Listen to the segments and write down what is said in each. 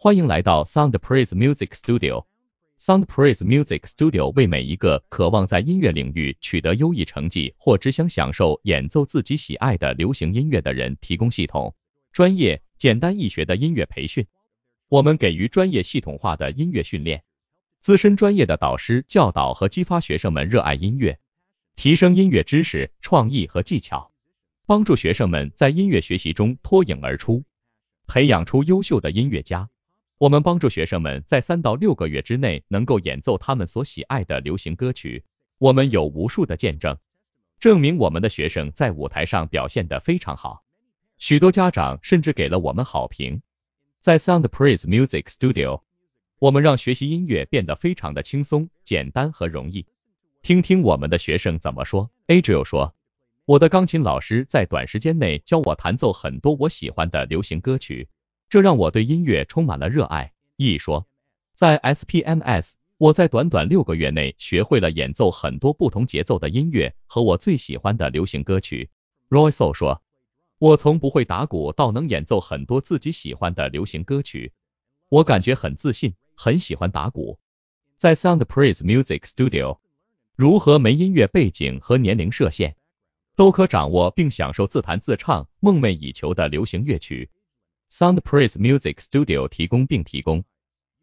欢迎来到 Sound praise Music Studio。Sound praise Music Studio 为每一个渴望在音乐领域取得优异成绩或只想享受演奏自己喜爱的流行音乐的人提供系统、专业、简单易学的音乐培训。我们给予专业系统化的音乐训练，资深专业的导师教导和激发学生们热爱音乐，提升音乐知识、创意和技巧，帮助学生们在音乐学习中脱颖而出，培养出优秀的音乐家。我们帮助学生们在三到六个月之内能够演奏他们所喜爱的流行歌曲。我们有无数的见证，证明我们的学生在舞台上表现得非常好。许多家长甚至给了我们好评。在 Sound Praise Music Studio，我们让学习音乐变得非常的轻松、简单和容易。听听我们的学生怎么说。a d r i e 说：“我的钢琴老师在短时间内教我弹奏很多我喜欢的流行歌曲。”这让我对音乐充满了热爱。一说，在 SPMS，我在短短六个月内学会了演奏很多不同节奏的音乐和我最喜欢的流行歌曲。Royce 说，我从不会打鼓到能演奏很多自己喜欢的流行歌曲，我感觉很自信，很喜欢打鼓。在 Sound p r i s e Music Studio，如何没音乐背景和年龄设限，都可掌握并享受自弹自唱梦寐以求的流行乐曲。Sound p r i s e Music Studio 提供并提供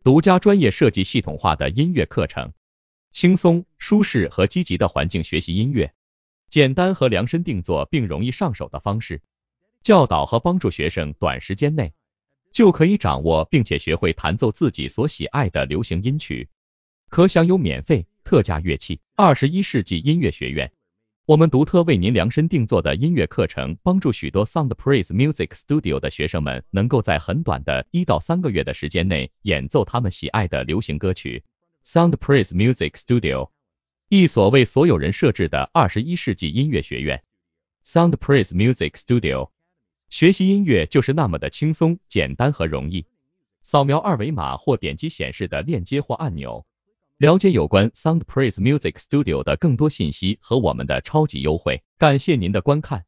独家专业设计系统化的音乐课程，轻松、舒适和积极的环境学习音乐，简单和量身定做并容易上手的方式，教导和帮助学生短时间内就可以掌握并且学会弹奏自己所喜爱的流行音曲，可享有免费特价乐器。二十一世纪音乐学院。我们独特为您量身定做的音乐课程，帮助许多 Sound Praise Music Studio 的学生们，能够在很短的一到三个月的时间内，演奏他们喜爱的流行歌曲。Sound Praise Music Studio，一所为所有人设置的21世纪音乐学院。Sound Praise Music Studio，学习音乐就是那么的轻松、简单和容易。扫描二维码或点击显示的链接或按钮。了解有关 Sound p r a i s e Music Studio 的更多信息和我们的超级优惠。感谢您的观看！